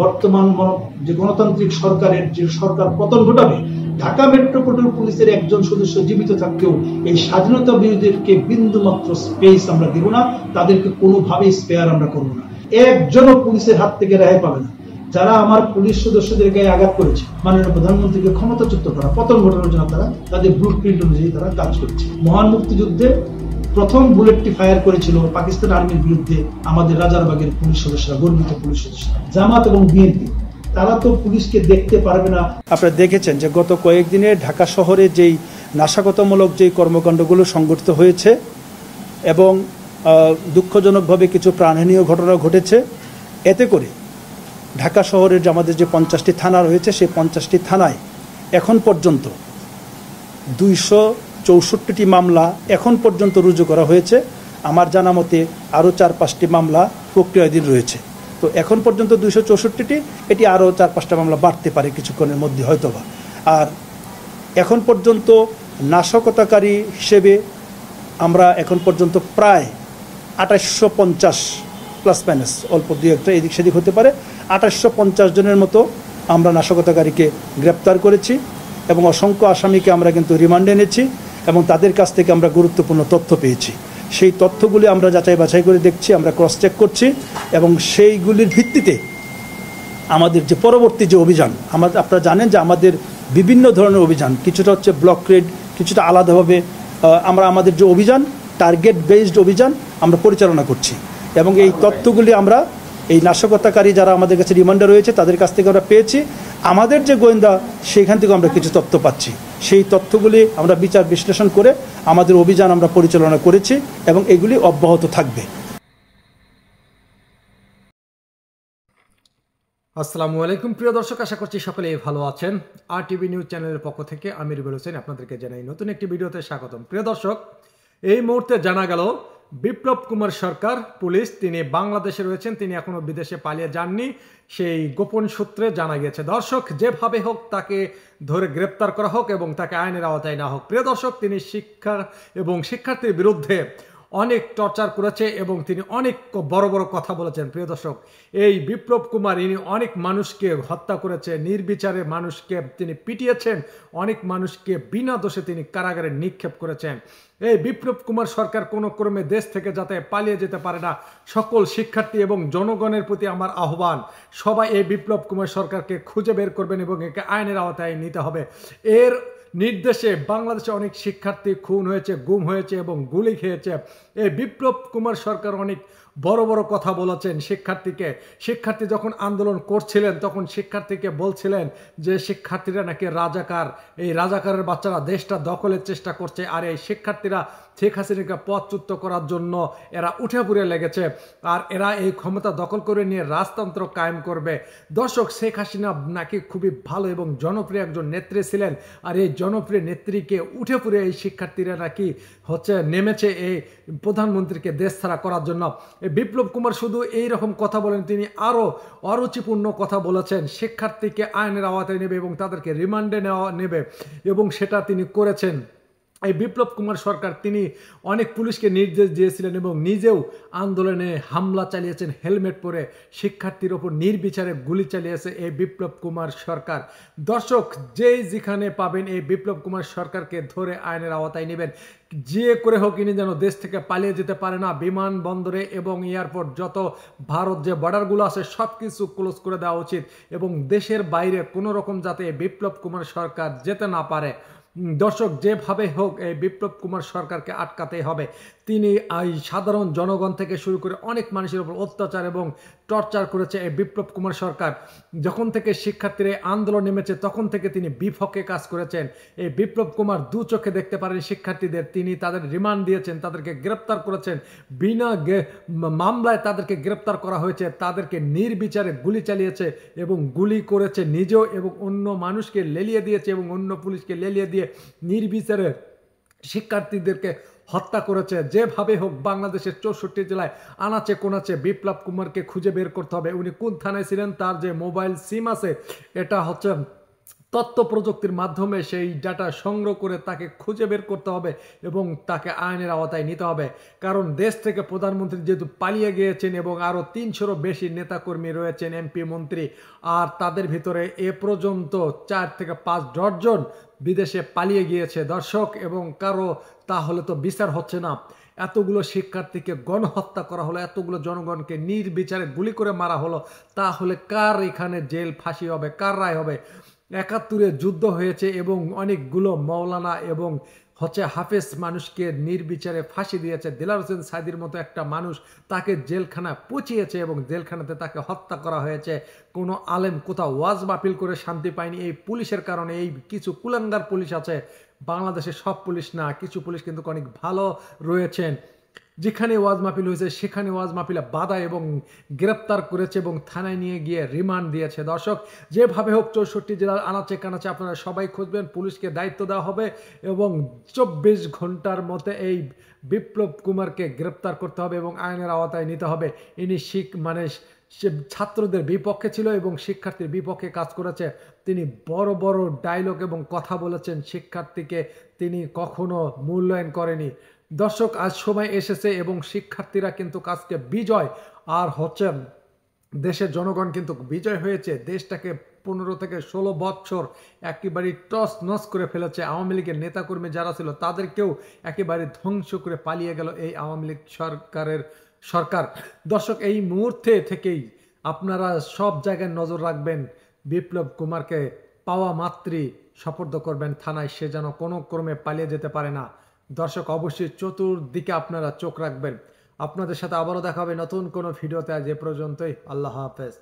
বর্তমান যে গণতান্ত্রিক সরকারের যে সরকার পতন ঘটাবে ঢাকা মেট্রোপলিটন পুলিশের একজন সদস্য জীবিত থাকতেও এই স্বাধীনতা বিরোধীদেরকে বিন্দুমাত্র স্পেস আমরা দেব না তাদেরকে কোনোভাবেই স্পেয়ার আমরা করব না একজনও পুলিশের হাত থেকে রেহাই পাবে না যারা আমার পুলিশ সদস্যদের গায়ে আঘাত করেছে মাননীয় প্রধানমন্ত্রীকে ক্ষমতাচ্যুত করা পতন ঘটানোর জন্য তারা তাদের ব্লু প্রিন্ট অনুযায়ী তারা কাজ করছে মহান মুক্তিযুদ্ধে প্রথম বুলেটটি ফায়ার করেছিল পাকিস্তান আর্মির বিরুদ্ধে আমাদের রাজারবাগের পুলিশ সদস্যরা গর্বিত পুলিশ সদস্যরা জামাত এবং বিএনপি তারা তো পুলিশকে দেখতে পারবে না আপনারা দেখেছেন যে গত কয়েকদিনে ঢাকা শহরে যেই নাশাগতমূলক যেই কর্মকাণ্ডগুলো সংঘটিত হয়েছে এবং দুঃখজনকভাবে কিছু প্রাণহানীয় ঘটনা ঘটেছে এতে করে ঢাকা শহরের যে আমাদের যে পঞ্চাশটি থানা রয়েছে সেই পঞ্চাশটি থানায় এখন পর্যন্ত দুইশো চৌষট্টিটি মামলা এখন পর্যন্ত রুজু করা হয়েছে আমার জানা মতে আরও চার পাঁচটি মামলা প্রক্রিয়াধীন রয়েছে তো এখন পর্যন্ত দুইশো চৌষট্টিটি এটি আরও চার পাঁচটা মামলা বাড়তে পারে কিছুক্ষণের মধ্যে হয়তোবা আর এখন পর্যন্ত নাশকতাকারী হিসেবে আমরা এখন পর্যন্ত প্রায় আঠাশশো পঞ্চাশ প্লাস মাইনাস অল্প দুই একটা এদিক সেদিক হতে পারে আঠাশশো পঞ্চাশ জনের মতো আমরা নাশকতাকারীকে গ্রেপ্তার করেছি এবং অসংখ্য আসামিকে আমরা কিন্তু রিমান্ডে এনেছি এবং তাদের কাছ থেকে আমরা গুরুত্বপূর্ণ তথ্য পেয়েছি সেই তথ্যগুলি আমরা যাচাই বাছাই করে দেখছি আমরা ক্রস চেক করছি এবং সেইগুলির ভিত্তিতে আমাদের যে পরবর্তী যে অভিযান আমার আপনারা জানেন যে আমাদের বিভিন্ন ধরনের অভিযান কিছুটা হচ্ছে ব্লক রেড কিছুটা আলাদাভাবে আমরা আমাদের যে অভিযান টার্গেট বেসড অভিযান আমরা পরিচালনা করছি এবং এই তথ্যগুলি আমরা এই নাশকতাকারী যারা আমাদের কাছে রিমান্ডার রয়েছে তাদের কাছ থেকে আমরা পেয়েছি আমাদের যে গোয়েন্দা সেখান থেকে আমরা কিছু তথ্য পাচ্ছি সেই তথ্যগুলি আমরা বিচার বিশ্লেষণ করে আমাদের অভিযান আমরা পরিচালনা করেছি এবং এগুলি অব্যাহত থাকবে আসসালামু আলাইকুম প্রিয় দর্শক আশা করছি সকলে ভালো আছেন আর টিভি নিউজ চ্যানেলের পক্ষ থেকে আমির বেরোসেন আপনাদেরকে জানাই নতুন একটি ভিডিওতে স্বাগতম প্রিয় দর্শক এই মুহূর্তে জানা গেল বিপ্লব কুমার সরকার পুলিশ তিনি বাংলাদেশে রয়েছেন তিনি এখনও বিদেশে পালিয়ে যাননি সেই গোপন সূত্রে জানা গেছে দর্শক যেভাবে হোক তাকে ধরে গ্রেপ্তার করা হোক এবং তাকে আইনের আওতায় না হোক প্রিয় দর্শক তিনি শিক্ষা এবং শিক্ষার্থীর বিরুদ্ধে অনেক টর্চার করেছে এবং তিনি অনেক বড় বড় কথা বলেছেন প্রিয় দর্শক এই বিপ্লব কুমার ইনি অনেক মানুষকে হত্যা করেছে নির্বিচারে মানুষকে তিনি পিটিয়েছেন অনেক মানুষকে বিনা দোষে তিনি কারাগারে নিক্ষেপ করেছেন এই বিপ্লব কুমার সরকার কোনো ক্রমে দেশ থেকে যাতে পালিয়ে যেতে পারে না সকল শিক্ষার্থী এবং জনগণের প্রতি আমার আহ্বান সবাই এই বিপ্লব কুমার সরকারকে খুঁজে বের করবেন এবং একে আইনের আওতায় নিতে হবে এর নির্দেশে বাংলাদেশে অনেক শিক্ষার্থী খুন হয়েছে গুম হয়েছে এবং গুলি খেয়েছে এই বিপ্লব কুমার সরকার অনেক বড় বড় কথা বলেছেন শিক্ষার্থীকে শিক্ষার্থী যখন আন্দোলন করছিলেন তখন শিক্ষার্থীকে বলছিলেন যে শিক্ষার্থীরা নাকি রাজাকার এই রাজাকারের বাচ্চারা দেশটা দখলের চেষ্টা করছে আর এই শিক্ষার্থীরা শেখ হাসিনাকে পথচ্যুত করার জন্য এরা উঠে পুড়ে লেগেছে আর এরা এই ক্ষমতা দখল করে নিয়ে রাজতন্ত্র কায়েম করবে দর্শক শেখ হাসিনা নাকি খুবই ভালো এবং জনপ্রিয় একজন নেত্রী ছিলেন আর এই জনপ্রিয় নেত্রীকে উঠে পুড়ে এই শিক্ষার্থীরা নাকি হচ্ছে নেমেছে এই প্রধানমন্ত্রীকে দেশ ছাড়া করার জন্য বিপ্লব কুমার শুধু এই রকম কথা বলেন তিনি আরও অরুচিপূর্ণ কথা বলেছেন শিক্ষার্থীকে আইনের আওয়াতে নেবে এবং তাদেরকে রিমান্ডে নেওয়া নেবে এবং সেটা তিনি করেছেন এই বিপ্লব কুমার সরকার তিনি অনেক পুলিশকে নির্দেশ দিয়েছিলেন এবং নিজেও আন্দোলনে হামলা চালিয়েছেন হেলমেট পরে শিক্ষার্থীর ওপর নির্বিচারে গুলি চালিয়েছে এই বিপ্লব কুমার সরকার দর্শক যেই যেখানে পাবেন এই বিপ্লব কুমার সরকারকে ধরে আইনের আওতায় নেবেন যে করে হোক ইনি যেন দেশ থেকে পালিয়ে যেতে পারে না বিমান বন্দরে এবং এয়ারপোর্ট যত ভারত যে বর্ডারগুলো আছে সব কিছু ক্লোজ করে দেওয়া উচিত এবং দেশের বাইরে কোনো রকম যাতে বিপ্লব কুমার সরকার যেতে না পারে দর্শক যেভাবে হোক এই বিপ্লব কুমার সরকারকে আটকাতে হবে তিনি এই সাধারণ জনগণ থেকে শুরু করে অনেক মানুষের উপর অত্যাচার এবং টর্চার করেছে এই বিপ্লব কুমার সরকার যখন থেকে শিক্ষার্থীরা আন্দোলন নেমেছে তখন থেকে তিনি বিপক্ষে কাজ করেছেন এই বিপ্লব কুমার দু চোখে দেখতে পারেন শিক্ষার্থীদের তিনি তাদের রিমান্ড দিয়েছেন তাদেরকে গ্রেপ্তার করেছেন বিনা মামলায় তাদেরকে গ্রেপ্তার করা হয়েছে তাদেরকে নির্বিচারে গুলি চালিয়েছে এবং গুলি করেছে নিজেও এবং অন্য মানুষকে লেলিয়ে দিয়েছে এবং অন্য পুলিশকে লেলিয়ে দিয়ে নির্বিচারে শিক্ষার্থীদেরকে হত্যা করেছে যেভাবে হোক বাংলাদেশের চৌষট্টি জেলায় আনাচে কোনাচে বিপ্লব কুমারকে খুঁজে বের করতে হবে উনি কোন থানায় ছিলেন তার যে মোবাইল সিম আছে এটা হচ্ছে তথ্য প্রযুক্তির মাধ্যমে সেই ডাটা সংগ্রহ করে তাকে খুঁজে বের করতে হবে এবং তাকে আইনের আওতায় নিতে হবে কারণ দেশ থেকে প্রধানমন্ত্রী যেহেতু পালিয়ে গিয়েছেন এবং আরও তিনশোরও বেশি নেতাকর্মী রয়েছেন এমপি মন্ত্রী আর তাদের ভিতরে এ পর্যন্ত চার থেকে পাঁচ ডজন বিদেশে পালিয়ে গিয়েছে দর্শক এবং কারো তাহলে তো বিচার হচ্ছে না এতগুলো শিক্ষার্থীকে গণহত্যা করা হলো এতগুলো জনগণকে নির্বিচারে গুলি করে মারা হলো তাহলে কার এখানে জেল ফাঁসি হবে কার রায় হবে একাত্তরে যুদ্ধ হয়েছে এবং অনেকগুলো মৌলানা এবং হচ্ছে হাফেজ মানুষকে নির্বিচারে ফাঁসি দিয়েছে দিলার হোসেন সাইদির মতো একটা মানুষ তাকে জেলখানা পচিয়েছে এবং জেলখানাতে তাকে হত্যা করা হয়েছে কোনো আলেম কোথাও ওয়াজ বাপিল করে শান্তি পায়নি এই পুলিশের কারণে এই কিছু কুলাঙ্গার পুলিশ আছে বাংলাদেশে সব পুলিশ না কিছু পুলিশ কিন্তু অনেক ভালো রয়েছেন যেখানে ওয়াজ মাহফিল হয়েছে সেখানে ওয়াজ মাহফিলা বাধা এবং গ্রেপ্তার করেছে এবং থানায় নিয়ে গিয়ে রিমান্ড দিয়েছে দর্শক যেভাবে হোক চৌষট্টি জেলার আনাচে কানাচে আপনারা সবাই খুঁজবেন পুলিশকে দায়িত্ব দেওয়া হবে এবং চব্বিশ ঘন্টার মধ্যে এই বিপ্লব কুমারকে গ্রেপ্তার করতে হবে এবং আইনের আওতায় নিতে হবে ইনি শিখ মানে সে ছাত্রদের বিপক্ষে ছিল এবং শিক্ষার্থীর বিপক্ষে কাজ করেছে তিনি বড় বড় ডায়লগ এবং কথা বলেছেন শিক্ষার্থীকে তিনি কখনো মূল্যায়ন করেনি দর্শক আজ সময় এসেছে এবং শিক্ষার্থীরা কিন্তু কাজকে বিজয় আর হচ্ছেন দেশের জনগণ কিন্তু বিজয় হয়েছে দেশটাকে পনেরো থেকে ষোলো বছর একেবারে টস নস করে ফেলেছে আওয়ামী লীগের নেতাকর্মী যারা ছিল তাদেরকেও একেবারে ধ্বংস করে পালিয়ে গেল এই আওয়ামী লীগ সরকারের সরকার দর্শক এই মুহূর্তে থেকেই আপনারা সব জায়গায় নজর রাখবেন বিপ্লব কুমারকে পাওয়া মাতৃ সপর্দ করবেন থানায় সে যেন কোনো ক্রমে পালিয়ে যেতে পারে না দর্শক অবশ্যই চতুর্দিকে আপনারা চোখ রাখবেন আপনাদের সাথে আবারও দেখা হবে নতুন কোনো ভিডিওতে আজ এ পর্যন্তই আল্লাহ হাফেজ